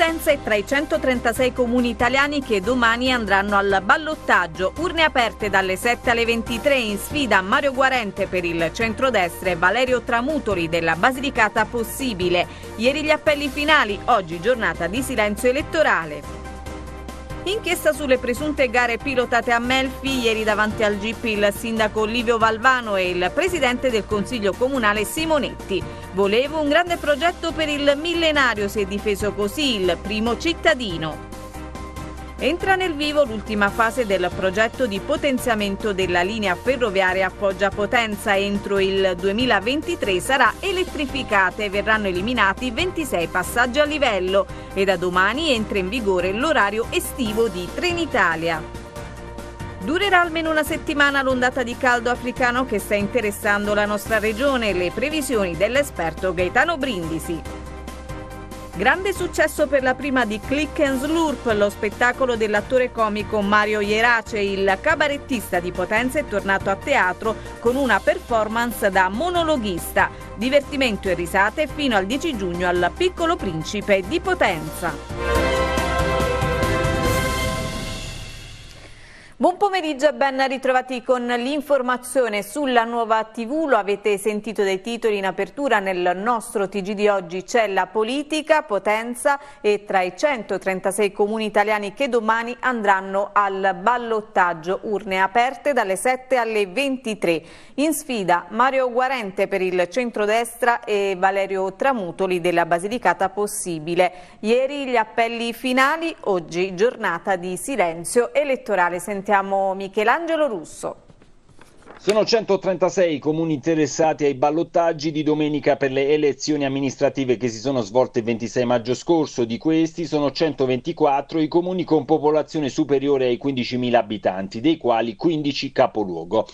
Potenza è tra i 136 comuni italiani che domani andranno al ballottaggio. Urne aperte dalle 7 alle 23 in sfida Mario Guarente per il centrodestra e Valerio Tramutoli della Basilicata Possibile. Ieri gli appelli finali, oggi giornata di silenzio elettorale. Inchiesta sulle presunte gare pilotate a Melfi. Ieri davanti al GP il sindaco Livio Valvano e il presidente del Consiglio Comunale Simonetti. Volevo un grande progetto per il millenario, si è difeso così il primo cittadino. Entra nel vivo l'ultima fase del progetto di potenziamento della linea ferroviaria Foggia-Potenza. Entro il 2023 sarà elettrificata e verranno eliminati 26 passaggi a livello e da domani entra in vigore l'orario estivo di Trenitalia. Durerà almeno una settimana l'ondata di caldo africano che sta interessando la nostra regione, le previsioni dell'esperto Gaetano Brindisi. Grande successo per la prima di Click and Slurp, lo spettacolo dell'attore comico Mario Ierace, il cabarettista di Potenza è tornato a teatro con una performance da monologhista. Divertimento e risate fino al 10 giugno al Piccolo Principe di Potenza. Buon pomeriggio e ben ritrovati con l'informazione sulla nuova TV, lo avete sentito dai titoli in apertura nel nostro TG di oggi c'è la politica, potenza e tra i 136 comuni italiani che domani andranno al ballottaggio, urne aperte dalle 7 alle 23. In sfida Mario Guarente per il centrodestra e Valerio Tramutoli della Basilicata Possibile. Ieri gli appelli finali, oggi giornata di silenzio elettorale. Sentite sentiamo Michelangelo Russo. Sono 136 i comuni interessati ai ballottaggi di domenica per le elezioni amministrative che si sono svolte il 26 maggio scorso. Di questi sono 124 i comuni con popolazione superiore ai 15.000 abitanti, dei quali 15 capoluogo.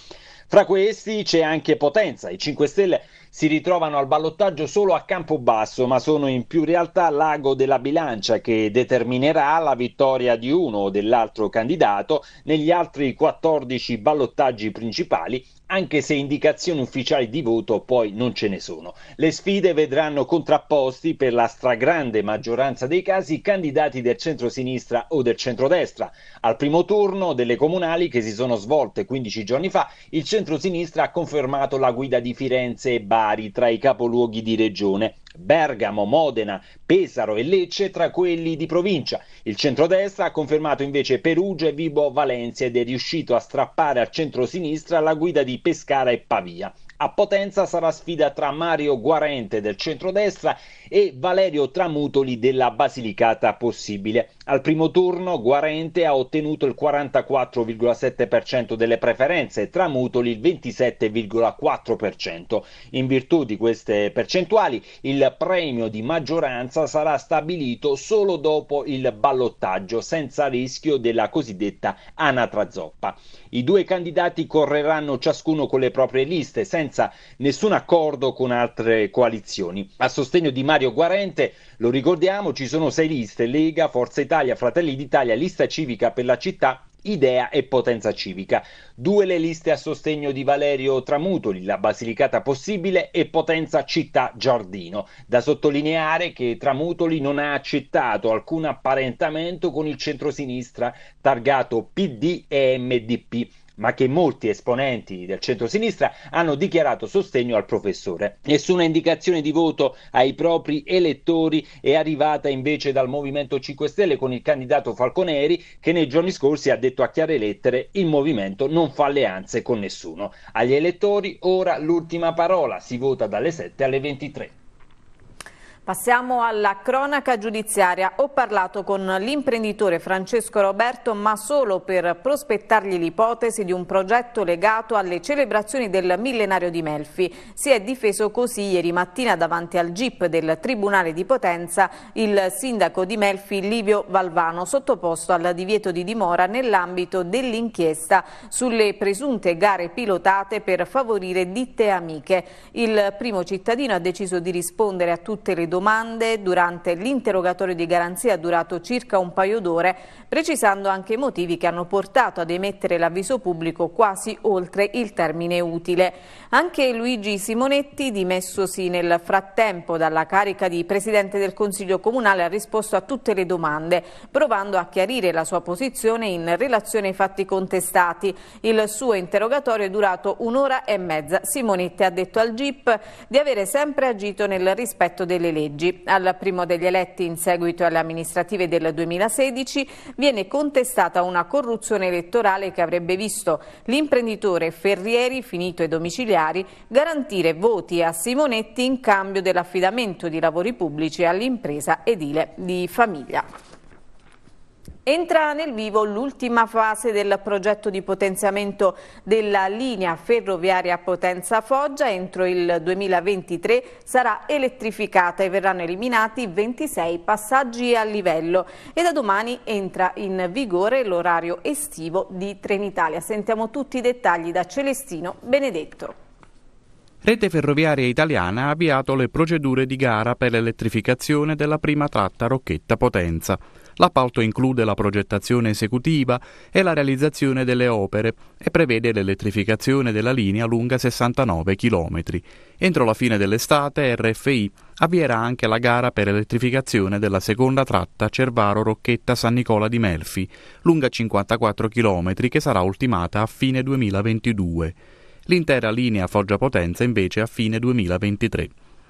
Fra questi c'è anche Potenza. I 5 Stelle si ritrovano al ballottaggio solo a campo basso, ma sono in più realtà l'ago della bilancia che determinerà la vittoria di uno o dell'altro candidato negli altri 14 ballottaggi principali anche se indicazioni ufficiali di voto poi non ce ne sono. Le sfide vedranno contrapposti per la stragrande maggioranza dei casi candidati del centro-sinistra o del centro-destra. Al primo turno delle comunali che si sono svolte 15 giorni fa, il centro-sinistra ha confermato la guida di Firenze e Bari tra i capoluoghi di regione Bergamo, Modena, Pesaro e Lecce tra quelli di provincia. Il centrodestra ha confermato invece Perugia e Vibo Valencia ed è riuscito a strappare al centro-sinistra la guida di Pescara e Pavia. A Potenza sarà sfida tra Mario Guarente del centrodestra e e Valerio Tramutoli della Basilicata possibile. Al primo turno Guarente ha ottenuto il 44,7% delle preferenze e Tramutoli il 27,4%. In virtù di queste percentuali il premio di maggioranza sarà stabilito solo dopo il ballottaggio senza rischio della cosiddetta anatra zoppa. I due candidati correranno ciascuno con le proprie liste senza nessun accordo con altre coalizioni. A sostegno di Mario Mario Guarente. Lo ricordiamo, ci sono sei liste, Lega, Forza Italia, Fratelli d'Italia, Lista Civica per la città Idea e Potenza Civica. Due le liste a sostegno di Valerio Tramutoli, la Basilicata Possibile e Potenza Città Giardino. Da sottolineare che Tramutoli non ha accettato alcun apparentamento con il centrosinistra targato PD e MDP ma che molti esponenti del centrosinistra hanno dichiarato sostegno al professore. Nessuna indicazione di voto ai propri elettori è arrivata invece dal Movimento 5 Stelle con il candidato Falconeri che nei giorni scorsi ha detto a chiare lettere il movimento non fa alleanze con nessuno. Agli elettori ora l'ultima parola, si vota dalle 7 alle 23. Passiamo alla cronaca giudiziaria. Ho parlato con l'imprenditore Francesco Roberto ma solo per prospettargli l'ipotesi di un progetto legato alle celebrazioni del millenario di Melfi. Si è difeso così ieri mattina davanti al GIP del Tribunale di Potenza il sindaco di Melfi Livio Valvano sottoposto al divieto di dimora nell'ambito dell'inchiesta sulle presunte gare pilotate per favorire ditte amiche. Il primo cittadino ha deciso di rispondere a tutte le domande domande durante l'interrogatorio di garanzia durato circa un paio d'ore, precisando anche i motivi che hanno portato ad emettere l'avviso pubblico quasi oltre il termine utile. Anche Luigi Simonetti, dimessosi nel frattempo dalla carica di Presidente del Consiglio Comunale, ha risposto a tutte le domande, provando a chiarire la sua posizione in relazione ai fatti contestati. Il suo interrogatorio è durato un'ora e mezza. Simonetti ha detto al GIP di avere sempre agito nel rispetto delle leggi seggi. Al primo degli eletti in seguito alle amministrative del 2016 viene contestata una corruzione elettorale che avrebbe visto l'imprenditore Ferrieri, finito ai domiciliari, garantire voti a Simonetti in cambio dell'affidamento di lavori pubblici all'impresa edile di famiglia. Entra nel vivo l'ultima fase del progetto di potenziamento della linea ferroviaria Potenza-Foggia. Entro il 2023 sarà elettrificata e verranno eliminati 26 passaggi a livello. E da domani entra in vigore l'orario estivo di Trenitalia. Sentiamo tutti i dettagli da Celestino Benedetto. Rete Ferroviaria Italiana ha avviato le procedure di gara per l'elettrificazione della prima tratta Rocchetta-Potenza. L'appalto include la progettazione esecutiva e la realizzazione delle opere e prevede l'elettrificazione della linea lunga 69 km. Entro la fine dell'estate RFI avvierà anche la gara per elettrificazione della seconda tratta Cervaro-Rocchetta-San Nicola di Melfi, lunga 54 km, che sarà ultimata a fine 2022. L'intera linea Foggia Potenza invece a fine 2023.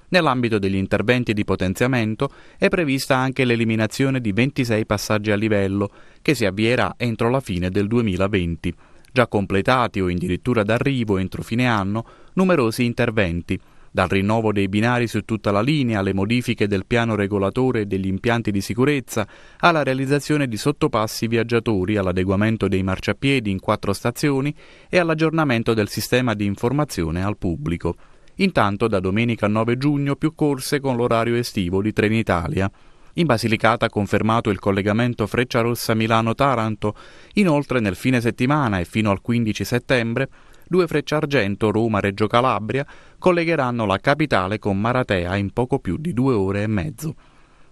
Nell'ambito degli interventi di potenziamento è prevista anche l'eliminazione di 26 passaggi a livello, che si avvierà entro la fine del 2020. Già completati o addirittura d'arrivo entro fine anno numerosi interventi, dal rinnovo dei binari su tutta la linea alle modifiche del piano regolatore e degli impianti di sicurezza, alla realizzazione di sottopassi viaggiatori, all'adeguamento dei marciapiedi in quattro stazioni e all'aggiornamento del sistema di informazione al pubblico. Intanto da domenica 9 giugno più corse con l'orario estivo di Trenitalia. In Basilicata confermato il collegamento Frecciarossa-Milano-Taranto, inoltre nel fine settimana e fino al 15 settembre due frecce argento Roma-Reggio Calabria collegheranno la capitale con Maratea in poco più di due ore e mezzo.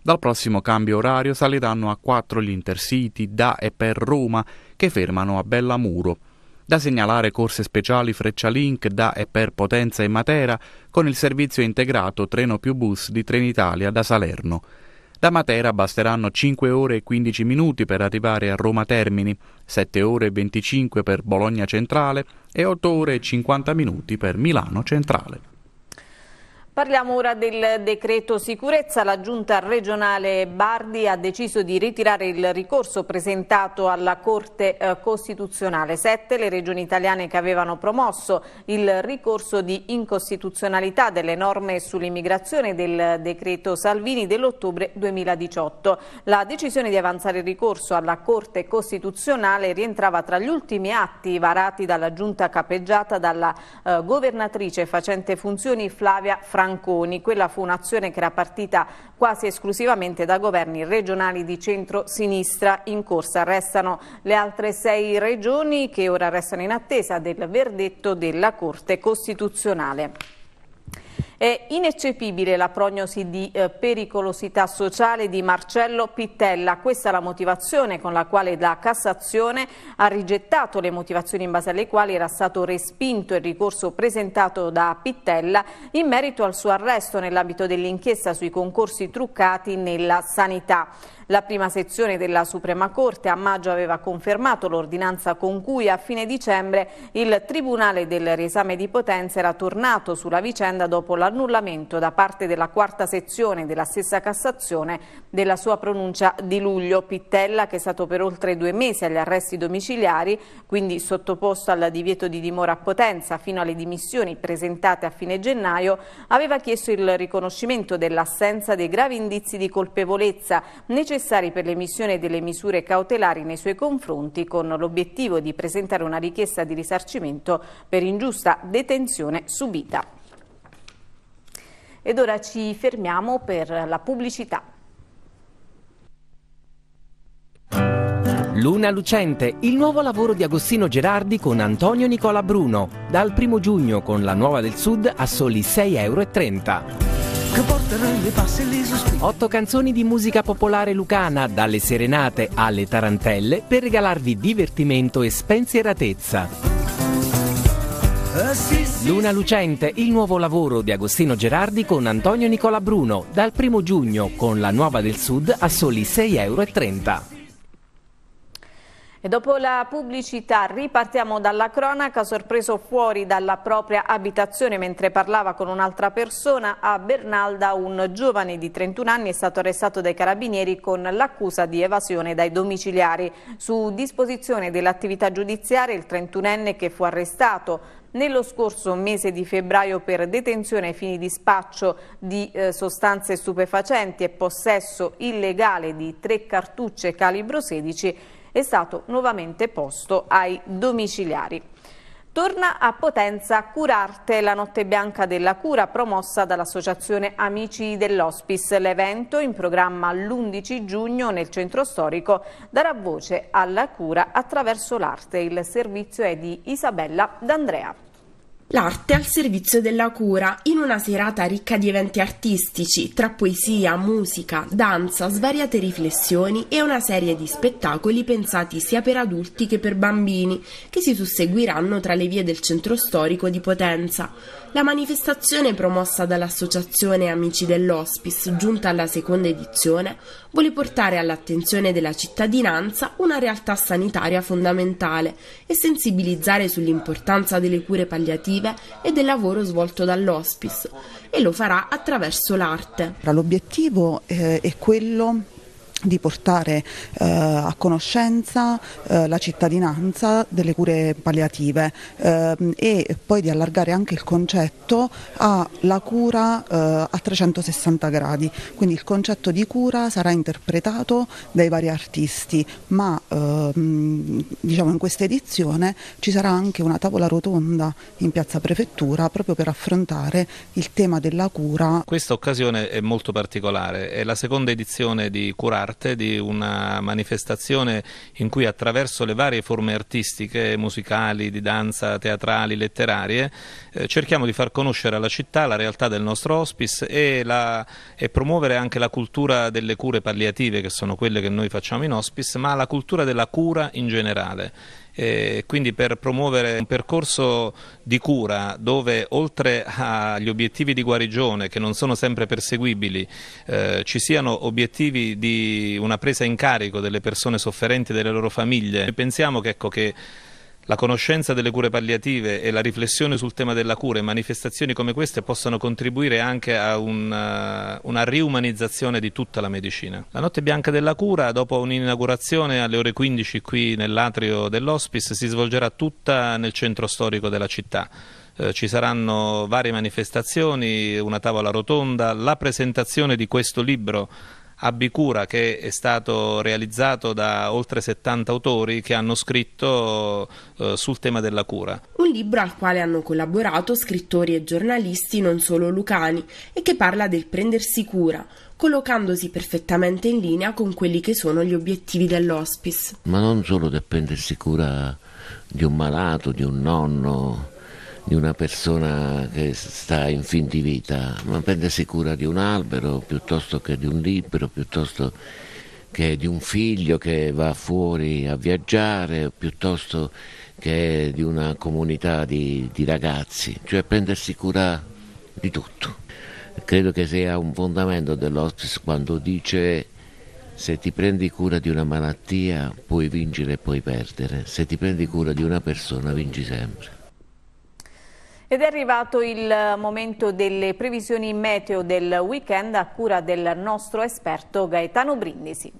Dal prossimo cambio orario saliranno a quattro gli intercity da e per Roma che fermano a Bellamuro. Da segnalare corse speciali Freccialink da e per Potenza e Matera con il servizio integrato treno più bus di Trenitalia da Salerno. Da Matera basteranno 5 ore e 15 minuti per arrivare a Roma Termini, 7 ore e 25 per Bologna Centrale e 8 ore e 50 minuti per Milano Centrale. Parliamo ora del decreto sicurezza. La giunta regionale Bardi ha deciso di ritirare il ricorso presentato alla Corte eh, Costituzionale. Sette le regioni italiane che avevano promosso il ricorso di incostituzionalità delle norme sull'immigrazione del decreto Salvini dell'ottobre 2018. La decisione di avanzare il ricorso alla Corte Costituzionale rientrava tra gli ultimi atti varati dalla giunta capeggiata dalla eh, governatrice facente funzioni Flavia Franco. Branconi. Quella fu un'azione che era partita quasi esclusivamente da governi regionali di centro-sinistra in corsa. Restano le altre sei regioni che ora restano in attesa del verdetto della Corte Costituzionale. È ineccepibile la prognosi di eh, pericolosità sociale di Marcello Pittella. Questa è la motivazione con la quale la Cassazione ha rigettato le motivazioni in base alle quali era stato respinto il ricorso presentato da Pittella in merito al suo arresto nell'ambito dell'inchiesta sui concorsi truccati nella sanità. La prima sezione della Suprema Corte a maggio aveva confermato l'ordinanza con cui a fine dicembre il Tribunale del riesame di Potenza era tornato sulla vicenda dopo dopo l'annullamento da parte della quarta sezione della stessa Cassazione della sua pronuncia di luglio. Pittella, che è stato per oltre due mesi agli arresti domiciliari, quindi sottoposto al divieto di dimora a Potenza fino alle dimissioni presentate a fine gennaio, aveva chiesto il riconoscimento dell'assenza dei gravi indizi di colpevolezza necessari per l'emissione delle misure cautelari nei suoi confronti con l'obiettivo di presentare una richiesta di risarcimento per ingiusta detenzione subita. Ed ora ci fermiamo per la pubblicità. Luna Lucente, il nuovo lavoro di Agostino Gerardi con Antonio Nicola Bruno, dal primo giugno con la Nuova del Sud a soli 6,30 euro. Otto canzoni di musica popolare lucana, dalle serenate alle tarantelle, per regalarvi divertimento e spensieratezza. Luna Lucente, il nuovo lavoro di Agostino Gerardi con Antonio Nicola Bruno, dal primo giugno con la Nuova del Sud a soli 6,30 euro. E dopo la pubblicità ripartiamo dalla cronaca, sorpreso fuori dalla propria abitazione mentre parlava con un'altra persona, a Bernalda un giovane di 31 anni è stato arrestato dai carabinieri con l'accusa di evasione dai domiciliari. Su disposizione dell'attività giudiziaria il 31enne che fu arrestato nello scorso mese di febbraio per detenzione ai fini di spaccio di eh, sostanze stupefacenti e possesso illegale di tre cartucce calibro 16 è stato nuovamente posto ai domiciliari. Torna a Potenza Curarte, la notte bianca della cura promossa dall'associazione Amici dell'Hospice. L'evento, in programma l'11 giugno nel centro storico, darà voce alla cura attraverso l'arte. Il servizio è di Isabella D'Andrea. L'arte al servizio della cura, in una serata ricca di eventi artistici, tra poesia, musica, danza, svariate riflessioni e una serie di spettacoli pensati sia per adulti che per bambini, che si susseguiranno tra le vie del centro storico di Potenza. La manifestazione promossa dall'associazione Amici dell'Hospice, giunta alla seconda edizione, vuole portare all'attenzione della cittadinanza una realtà sanitaria fondamentale e sensibilizzare sull'importanza delle cure palliative e del lavoro svolto dall'hospice e lo farà attraverso l'arte. L'obiettivo eh, è quello di portare eh, a conoscenza eh, la cittadinanza delle cure palliative eh, e poi di allargare anche il concetto alla cura eh, a 360 gradi. Quindi il concetto di cura sarà interpretato dai vari artisti, ma ehm, diciamo in questa edizione ci sarà anche una tavola rotonda in piazza prefettura proprio per affrontare il tema della cura. Questa occasione è molto particolare, è la seconda edizione di Curar parte di una manifestazione in cui attraverso le varie forme artistiche, musicali, di danza, teatrali, letterarie, eh, cerchiamo di far conoscere alla città la realtà del nostro hospice e, la, e promuovere anche la cultura delle cure palliative, che sono quelle che noi facciamo in hospice, ma la cultura della cura in generale eh, quindi per promuovere un percorso di cura dove oltre agli obiettivi di guarigione che non sono sempre perseguibili eh, ci siano obiettivi di una presa in carico delle persone sofferenti e delle loro famiglie. Pensiamo che, ecco, che la conoscenza delle cure palliative e la riflessione sul tema della cura e manifestazioni come queste possono contribuire anche a un, eh, una riumanizzazione di tutta la medicina. La notte bianca della cura, dopo un'inaugurazione alle ore 15 qui nell'atrio dell'Hospice, si svolgerà tutta nel centro storico della città. Eh, ci saranno varie manifestazioni, una tavola rotonda, la presentazione di questo libro Abicura che è stato realizzato da oltre 70 autori che hanno scritto eh, sul tema della cura. Un libro al quale hanno collaborato scrittori e giornalisti non solo lucani e che parla del prendersi cura, collocandosi perfettamente in linea con quelli che sono gli obiettivi dell'hospice. Ma non solo del prendersi cura di un malato, di un nonno, di una persona che sta in fin di vita, ma prendersi cura di un albero piuttosto che di un libro, piuttosto che di un figlio che va fuori a viaggiare, piuttosto che di una comunità di, di ragazzi, cioè prendersi cura di tutto. Credo che sia un fondamento dell'Hospice quando dice se ti prendi cura di una malattia puoi vincere e puoi perdere, se ti prendi cura di una persona vinci sempre. Ed è arrivato il momento delle previsioni meteo del weekend a cura del nostro esperto Gaetano Brindisi.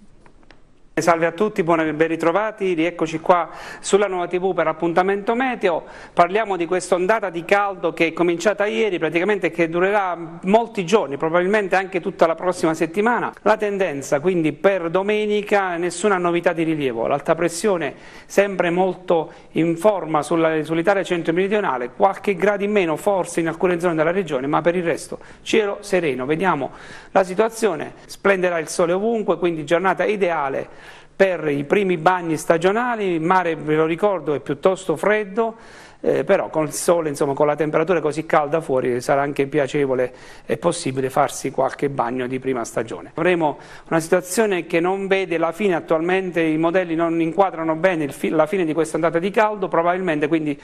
Salve a tutti, buon, ben ritrovati, rieccoci qua sulla nuova TV per appuntamento meteo. Parliamo di questa ondata di caldo che è cominciata ieri, praticamente che durerà molti giorni, probabilmente anche tutta la prossima settimana. La tendenza quindi per domenica nessuna novità di rilievo, l'alta pressione sempre molto in forma sulla, sull'Italia centro-meridionale, qualche grado in meno forse in alcune zone della regione, ma per il resto cielo sereno. Vediamo la situazione, splenderà il sole ovunque, quindi giornata ideale per i primi bagni stagionali, il mare ve lo ricordo è piuttosto freddo, eh, però con il sole, insomma, con la temperatura così calda fuori sarà anche piacevole e possibile farsi qualche bagno di prima stagione. Avremo una situazione che non vede la fine attualmente, i modelli non inquadrano bene fi la fine di questa andata di caldo, probabilmente quindi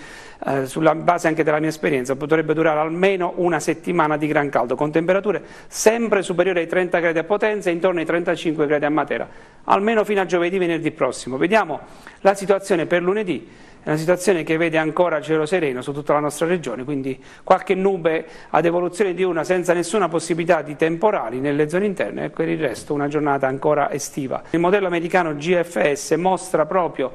eh, sulla base anche della mia esperienza potrebbe durare almeno una settimana di gran caldo, con temperature sempre superiori ai 30 gradi a potenza e intorno ai 35 gradi a Matera, almeno fino a giovedì venerdì prossimo. Vediamo la situazione per lunedì è una situazione che vede ancora cielo sereno su tutta la nostra regione, quindi qualche nube ad evoluzione di una senza nessuna possibilità di temporali nelle zone interne e ecco, per il resto una giornata ancora estiva. Il modello americano GFS mostra proprio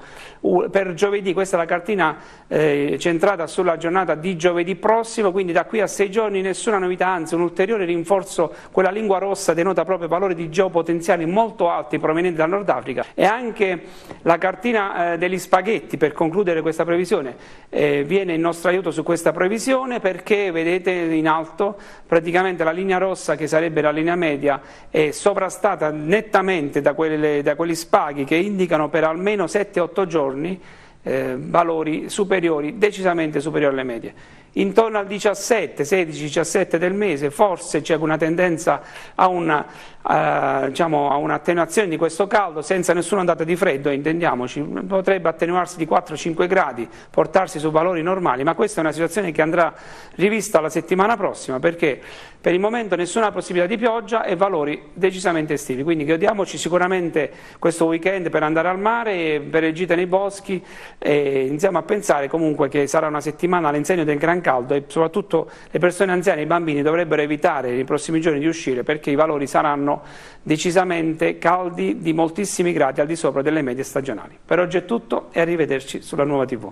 per giovedì, questa è la cartina eh, centrata sulla giornata di giovedì prossimo, quindi da qui a sei giorni nessuna novità, anzi un ulteriore rinforzo, quella lingua rossa denota proprio valori di geopotenziali molto alti provenienti dal Nord Africa e anche la cartina eh, degli spaghetti per concludere questa previsione, eh, viene il nostro aiuto su questa previsione perché vedete in alto praticamente la linea rossa che sarebbe la linea media è sovrastata nettamente da, quelle, da quegli spaghi che indicano per almeno 7-8 giorni eh, valori superiori, decisamente superiori alle medie intorno al 17, 16, 17 del mese, forse c'è una tendenza a, una, eh, diciamo, a un'attenuazione di questo caldo senza nessuna data di freddo, intendiamoci, potrebbe attenuarsi di 4-5 gradi, portarsi su valori normali, ma questa è una situazione che andrà rivista la settimana prossima perché per il momento nessuna possibilità di pioggia e valori decisamente estivi, quindi godiamoci sicuramente questo weekend per andare al mare, per le gite nei boschi e iniziamo a pensare comunque che sarà una settimana all'insegno del Gran caldo e soprattutto le persone anziane e i bambini dovrebbero evitare nei prossimi giorni di uscire perché i valori saranno decisamente caldi di moltissimi gradi al di sopra delle medie stagionali. Per oggi è tutto e arrivederci sulla nuova TV.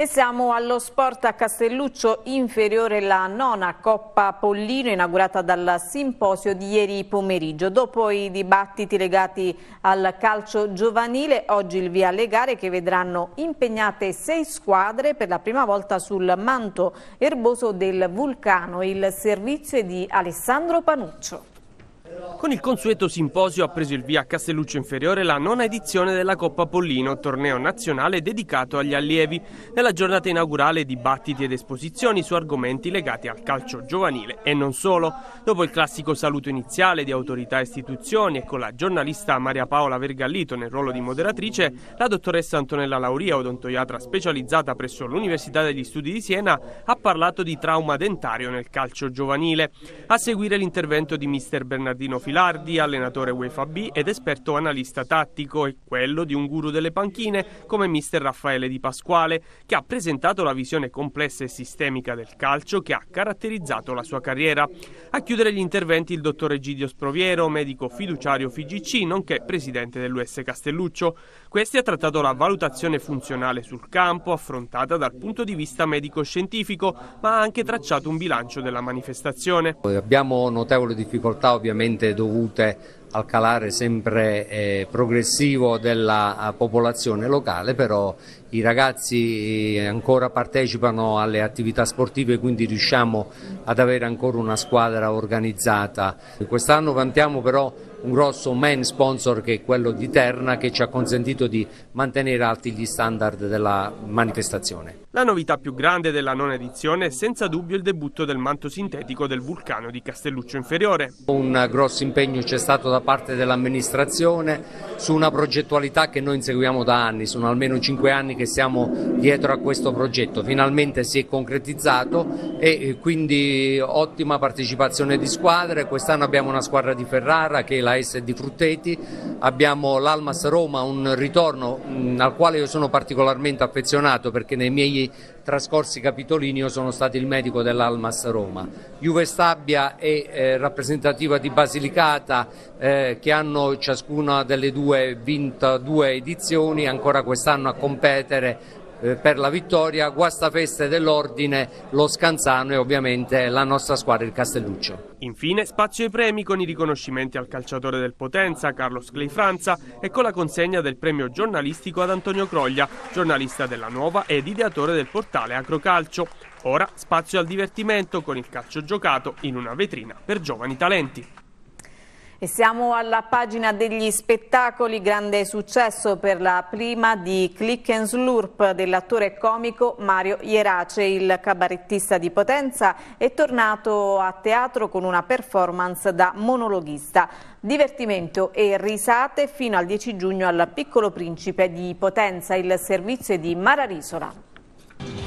E siamo allo sport a Castelluccio inferiore la nona Coppa Pollino inaugurata dal simposio di ieri pomeriggio. Dopo i dibattiti legati al calcio giovanile, oggi il via alle gare che vedranno impegnate sei squadre per la prima volta sul manto erboso del vulcano. Il servizio è di Alessandro Panuccio. Con il consueto simposio ha preso il via a Castelluccio Inferiore la nona edizione della Coppa Pollino, torneo nazionale dedicato agli allievi. Nella giornata inaugurale dibattiti ed esposizioni su argomenti legati al calcio giovanile e non solo. Dopo il classico saluto iniziale di autorità e istituzioni e con la giornalista Maria Paola Vergallito nel ruolo di moderatrice, la dottoressa Antonella Lauria, odontoiatra specializzata presso l'Università degli Studi di Siena, ha parlato di trauma dentario nel calcio giovanile. A seguire l'intervento di mister Bernardino Bernardino Filardi, allenatore UEFA B ed esperto analista tattico, e quello di un guru delle panchine come mister Raffaele Di Pasquale, che ha presentato la visione complessa e sistemica del calcio che ha caratterizzato la sua carriera. A chiudere gli interventi il dottor Egidio Sproviero, medico fiduciario FIGC, nonché presidente dell'US Castelluccio. Questi ha trattato la valutazione funzionale sul campo, affrontata dal punto di vista medico-scientifico, ma ha anche tracciato un bilancio della manifestazione. Abbiamo notevole difficoltà ovviamente sicuramente dovute al calare sempre eh, progressivo della eh, popolazione locale, però i ragazzi eh, ancora partecipano alle attività sportive, quindi riusciamo ad avere ancora una squadra organizzata. Quest'anno vantiamo però un grosso main sponsor che è quello di Terna che ci ha consentito di mantenere alti gli standard della manifestazione. La novità più grande della nona edizione è senza dubbio il debutto del manto sintetico del vulcano di Castelluccio Inferiore. Un grosso impegno c'è stato da parte dell'amministrazione su una progettualità che noi inseguiamo da anni, sono almeno cinque anni che siamo dietro a questo progetto, finalmente si è concretizzato e eh, quindi ottima partecipazione di squadre, quest'anno abbiamo una squadra di Ferrara che è la S di Frutteti, abbiamo l'Almas Roma, un ritorno mm, al quale io sono particolarmente affezionato perché nei miei negli trascorsi capitolini io sono stato il medico dell'Almas Roma. Juve Stabia e eh, rappresentativa di Basilicata eh, che hanno ciascuna delle due vinto due edizioni, ancora quest'anno a competere eh, per la vittoria, guastafeste dell'Ordine, lo Scanzano e ovviamente la nostra squadra il Castelluccio. Infine spazio ai premi con i riconoscimenti al calciatore del Potenza, Carlos Clay Franza e con la consegna del premio giornalistico ad Antonio Croglia, giornalista della Nuova ed ideatore del portale Acrocalcio. Ora spazio al divertimento con il calcio giocato in una vetrina per giovani talenti. E siamo alla pagina degli spettacoli, grande successo per la prima di Click and Slurp dell'attore comico Mario Ierace, il cabarettista di Potenza, è tornato a teatro con una performance da monologhista. Divertimento e risate fino al 10 giugno al Piccolo Principe di Potenza, il servizio di Mara Risola.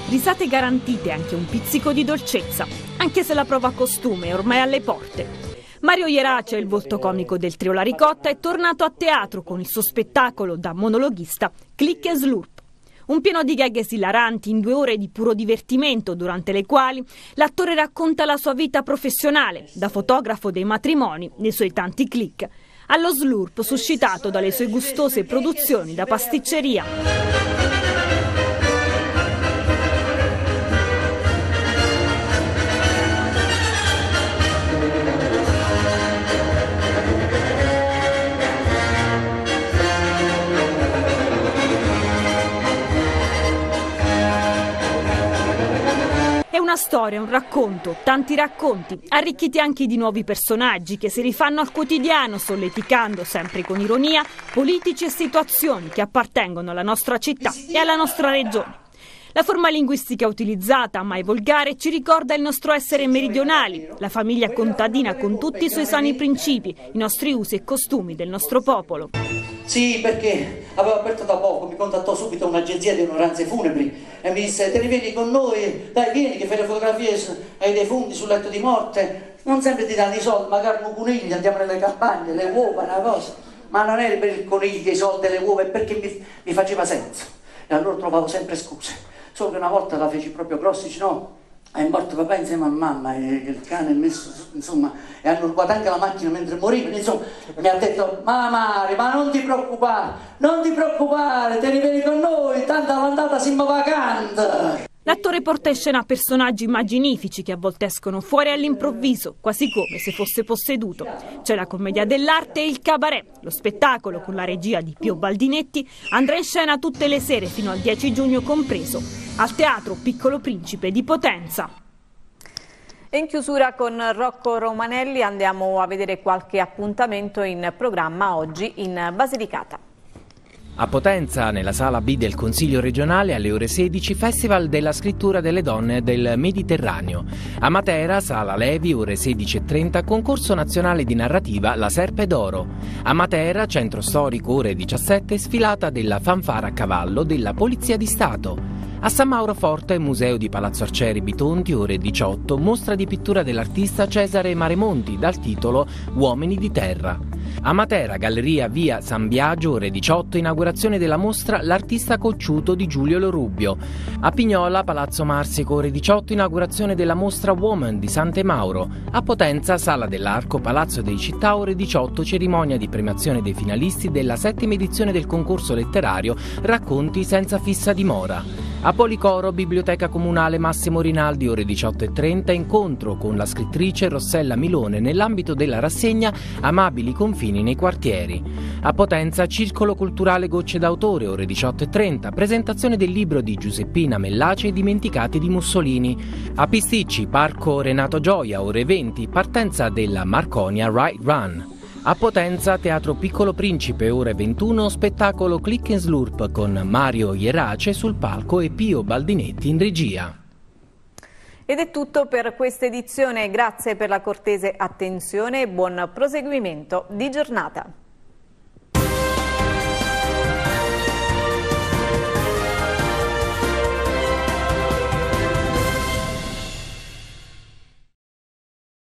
Risate garantite, anche un pizzico di dolcezza, anche se la prova costume è ormai alle porte. Mario Ierace, il volto comico del trio La Ricotta, è tornato a teatro con il suo spettacolo da monologhista Click e Slurp. Un pieno di gag esilaranti in due ore di puro divertimento, durante le quali l'attore racconta la sua vita professionale, da fotografo dei matrimoni, nei suoi tanti click, allo slurp suscitato dalle sue gustose produzioni da pasticceria. È una storia, un racconto, tanti racconti, arricchiti anche di nuovi personaggi che si rifanno al quotidiano, solleticando, sempre con ironia, politici e situazioni che appartengono alla nostra città e alla nostra regione. La forma linguistica utilizzata, mai volgare, ci ricorda il nostro essere meridionali, la famiglia contadina con tutti i suoi sani principi, i nostri usi e costumi del nostro popolo. Sì, perché avevo aperto da poco, mi contattò subito un'agenzia di onoranze funebri e mi disse, te ne vieni con noi, dai vieni che fai le fotografie ai defunti sul letto di morte, non sempre ti danno i soldi, magari un coniglio, andiamo nelle campagne, le uova, una cosa, ma non era per il coniglio, i soldi, le uova, è perché mi, mi faceva senso e allora trovavo sempre scuse, solo che una volta la feci proprio grossa, dice no, è morto papà insieme a mamma e il cane è messo insomma e hanno rubato anche la macchina mentre moriva insomma mi ha detto mamma ma non ti preoccupare non ti preoccupare te ne vieni con noi tanto l'andata siamo vacanza L'attore porta in scena personaggi immaginifici che a volte escono fuori all'improvviso, quasi come se fosse posseduto. C'è la commedia dell'arte e il cabaret. Lo spettacolo, con la regia di Pio Baldinetti, andrà in scena tutte le sere fino al 10 giugno compreso, al Teatro Piccolo Principe di Potenza. In chiusura con Rocco Romanelli andiamo a vedere qualche appuntamento in programma oggi in Basilicata. A Potenza, nella sala B del Consiglio regionale, alle ore 16, Festival della scrittura delle donne del Mediterraneo. A Matera, sala Levi, ore 16.30, concorso nazionale di narrativa La Serpe d'Oro. A Matera, centro storico, ore 17, sfilata della fanfara a cavallo della Polizia di Stato. A San Mauro Forte, Museo di Palazzo Arcieri Bitonti, ore 18, mostra di pittura dell'artista Cesare Maremonti dal titolo Uomini di terra. A Matera, Galleria Via San Biagio, ore 18, inaugurazione della mostra L'artista cocciuto di Giulio Lorubbio. A Pignola, Palazzo Marsico, ore 18, inaugurazione della mostra Woman di Sante Mauro. A Potenza, Sala dell'Arco, Palazzo dei Città, ore 18, cerimonia di premiazione dei finalisti della settima edizione del concorso letterario Racconti senza fissa dimora. A Policoro, Biblioteca Comunale Massimo Rinaldi, ore 18.30, incontro con la scrittrice Rossella Milone nell'ambito della rassegna Amabili confini nei quartieri. A Potenza, Circolo Culturale Gocce d'autore, ore 18.30, presentazione del libro di Giuseppina Mellace I dimenticati di Mussolini. A Pisticci, Parco Renato Gioia, ore 20, partenza della Marconia Right Run. A Potenza, Teatro Piccolo Principe, ore 21, spettacolo Click and Slurp con Mario Ierace sul palco e Pio Baldinetti in regia. Ed è tutto per questa edizione, grazie per la cortese attenzione e buon proseguimento di giornata.